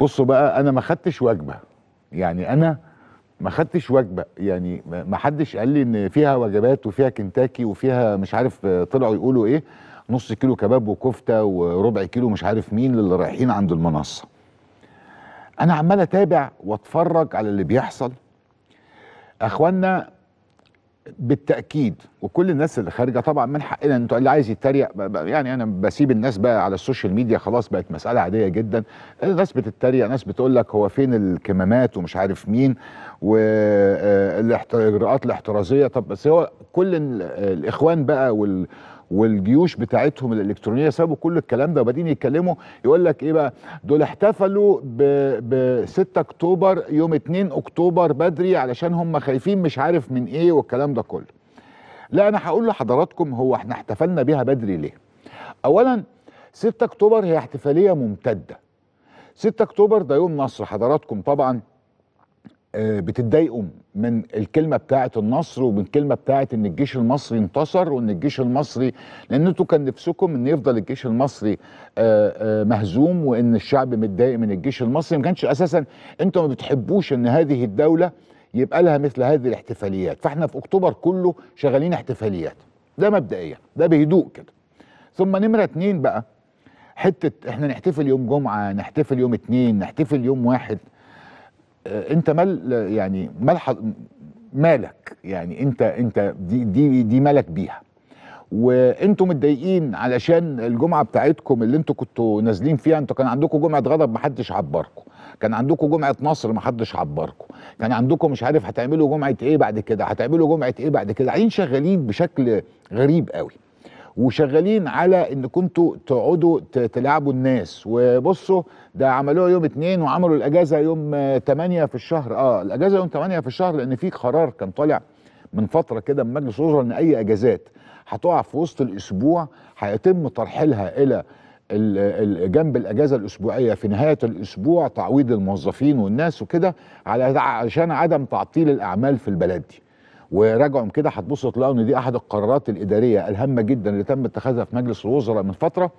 بصوا بقى انا ما خدتش وجبه يعني انا ما خدتش وجبه يعني ما حدش قال لي ان فيها وجبات وفيها كنتاكي وفيها مش عارف طلعوا يقولوا ايه نص كيلو كباب وكفته وربع كيلو مش عارف مين للي رايحين عند المنصه انا عمال اتابع واتفرج على اللي بيحصل اخوانا بالتاكيد وكل الناس اللي خارجه طبعا من حقنا ان اللي عايز يتريق يعني انا بسيب الناس بقى على السوشيال ميديا خلاص بقت مساله عاديه جدا الناس بتتريق ناس بتقول لك هو فين الكمامات ومش عارف مين والاجراءات الاحترازيه طب بس هو كل الاخوان بقى وال والجيوش بتاعتهم الالكترونيه سابوا كل الكلام ده وبعدين يتكلموا يقول لك ايه بقى دول احتفلوا ب 6 اكتوبر يوم 2 اكتوبر بدري علشان هم خايفين مش عارف من ايه والكلام ده كله لا انا هقول لحضراتكم هو احنا احتفلنا بيها بدري ليه اولا 6 اكتوبر هي احتفاليه ممتده 6 اكتوبر ده يوم نصر حضراتكم طبعا آه، بتتضايقوا من الكلمه بتاعه النصر ومن الكلمه بتاعه ان الجيش المصري انتصر وان الجيش المصري لان انتوا كان نفسكم ان يفضل الجيش المصري آه، آه، مهزوم وان الشعب متضايق من الجيش المصري ما كانش اساسا انتوا ما بتحبوش ان هذه الدوله يبقى لها مثل هذه الاحتفاليات فاحنا في اكتوبر كله شغالين احتفاليات ده مبدئيا ده بهدوء كده ثم نمره اتنين بقى حته احنا نحتفل يوم جمعه نحتفل يوم اتنين نحتفل يوم واحد آه، انت مال يعني مال مالك يعني انت انت دي دي دي مالك بيها وانتم متضايقين علشان الجمعه بتاعتكم اللي انتم كنتوا نازلين فيها انتوا كان عندكم جمعه غضب ما حدش عبركم كان عندكم جمعه نصر ما حدش عبركم كان عندكم مش عارف هتعملوا جمعه ايه بعد كده هتعملوا جمعه ايه بعد كده قاعدين شغالين بشكل غريب قوي وشغالين على ان كنتوا تقعدوا تلعبوا الناس وبصوا ده عملوها يوم اتنين وعملوا الاجازه يوم 8 في الشهر اه الاجازه يوم 8 في الشهر لان في قرار كان طالع من فتره كده من مجلس الوزراء ان اي اجازات هتقع في وسط الاسبوع هيتم ترحيلها الى جنب الاجازه الاسبوعيه في نهايه الاسبوع تعويض الموظفين والناس وكده علشان عدم تعطيل الاعمال في البلد دي وراجعهم كده هتبصوا تلاقوا ان دي احد القرارات الاداريه الهامه جدا اللي تم اتخاذها في مجلس الوزراء من فتره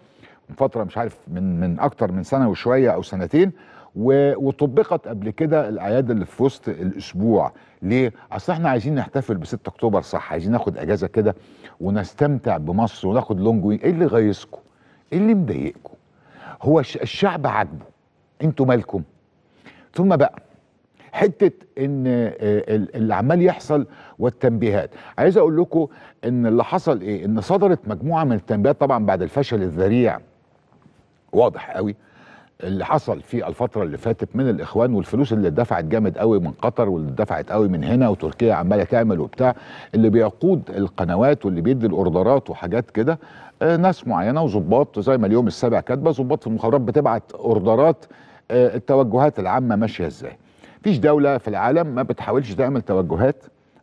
من فتره مش عارف من من اكتر من سنه وشويه او سنتين وطبقت قبل كده الاعياد اللي في وسط الاسبوع ليه؟ اصل احنا عايزين نحتفل ب 6 اكتوبر صح عايزين ناخد اجازه كده ونستمتع بمصر وناخد لونج ايه اللي غيظكم؟ ايه اللي مضايقكم؟ هو الشعب عاجبه انتوا مالكم؟ ثم بقى حته ان آه، اللي عمال يحصل والتنبيهات عايز اقول لكم ان اللي حصل ايه ان صدرت مجموعه من التنبيهات طبعا بعد الفشل الذريع واضح قوي اللي حصل في الفترة اللي فاتت من الإخوان والفلوس اللي اتدفعت جامد قوي من قطر واللي اتدفعت قوي من هنا وتركيا عمالة تعمل وبتاع اللي بيقود القنوات واللي بيدي الأوردرات وحاجات كده آه، ناس معينة وظباط زي ما اليوم السابع كاتبة ظباط في المخابرات بتبعت أوردرات آه، التوجهات العامة ماشية إزاي فيش دولة في العالم ما بتحاولش تعمل توجهات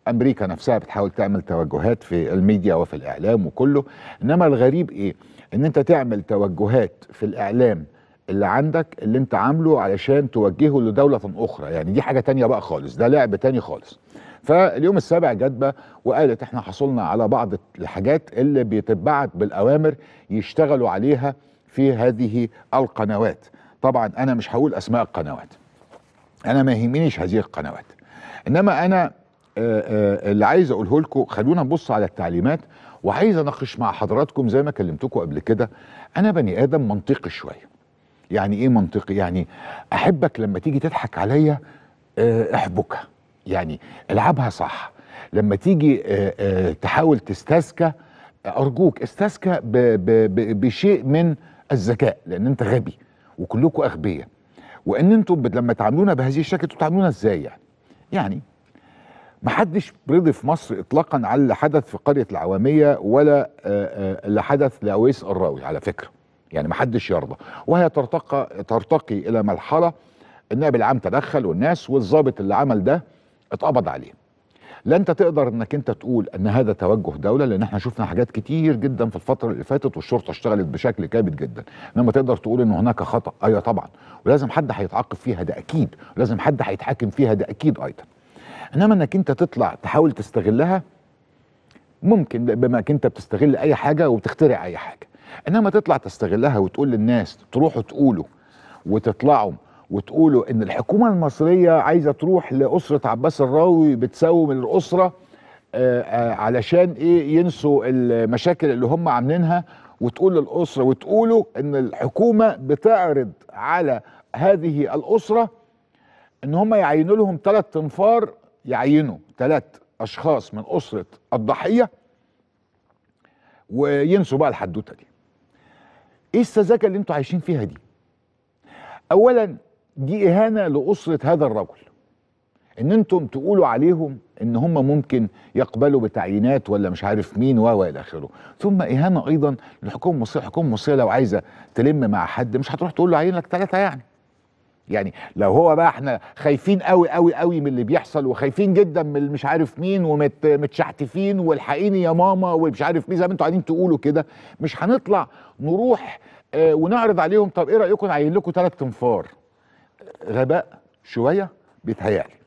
أمريكا نفسها بتحاول تعمل توجهات في الميديا وفي الإعلام وكله إنما الغريب إيه إن أنت تعمل توجهات في الإعلام اللي عندك اللي انت عامله علشان توجهه لدولة أخرى يعني دي حاجة تانية بقى خالص ده لعب تاني خالص فاليوم السابع جدبة وقالت احنا حصلنا على بعض الحاجات اللي بيتبعت بالأوامر يشتغلوا عليها في هذه القنوات طبعا أنا مش هقول أسماء القنوات انا ما يهمنيش هذه القنوات انما انا آه، آه، اللي عايز اقوله لكم خلونا نبص على التعليمات وعايز اناقش مع حضراتكم زي ما كلمتكم قبل كده انا بني ادم منطقي شويه يعني ايه منطقي يعني احبك لما تيجي تضحك عليا آه، احبكها يعني العبها صح لما تيجي تحاول تستذكى ارجوك استذكى بشيء من الذكاء لان انت غبي وكلكم اغبياء وان انتم لما تعاملونا بهذه الشكل انتم بتعاملونا ازاي يعني يعني ما حدش رضي في مصر اطلاقا على اللي حدث في قريه العواميه ولا آه، آه، اللي حدث لاويس الراوي على فكره يعني ما حدش يرضى وهي ترتقى ترتقي الى مرحله النائب العام تدخل والناس والضابط اللي عمل ده اتقبض عليه لا انت تقدر انك انت تقول ان هذا توجه دوله لان احنا شفنا حاجات كتير جدا في الفتره اللي فاتت والشرطه اشتغلت بشكل كابد جدا انما تقدر تقول ان هناك خطا ايوه طبعا ولازم حد هيتعاقب فيها ده اكيد ولازم حد هيتحاكم فيها ده اكيد ايضا انما انك انت تطلع تحاول تستغلها ممكن بما انك انت بتستغل اي حاجه وبتخترع اي حاجه انما تطلع تستغلها وتقول للناس تروحوا تقولوا وتطلعوا وتقولوا ان الحكومه المصريه عايزه تروح لاسره عباس الراوي بتساوم الاسره آه، آه، علشان ايه ينسوا المشاكل اللي هم عاملينها وتقول للاسره وتقولوا ان الحكومه بتعرض على هذه الاسره ان هم يعينوا لهم ثلاث تنفار يعينوا ثلاث اشخاص من اسره الضحيه وينسوا بقى الحدوته دي. ايه السذاجه اللي انتوا عايشين فيها دي؟ اولا دي إهانة لأسرة هذا الرجل إن أنتم تقولوا عليهم إن هم ممكن يقبلوا بتعيينات ولا مش عارف مين و إلى آخره ثم إهانة أيضا للحكومة المصرية الحكومة المصرية لو عايزة تلم مع حد مش هتروح تقول له عين لك ثلاثة يعني يعني لو هو بقى احنا خايفين قوي قوي قوي من اللي بيحصل وخايفين جدا من مش عارف مين ومتشحتفين والحقيني يا ماما ومش عارف مين زي ما انتوا قاعدين تقولوا كده مش هنطلع نروح اه ونعرض عليهم طب ايه رايكم عين لكم ثلاث تنفار غباء شويه بيتهيألي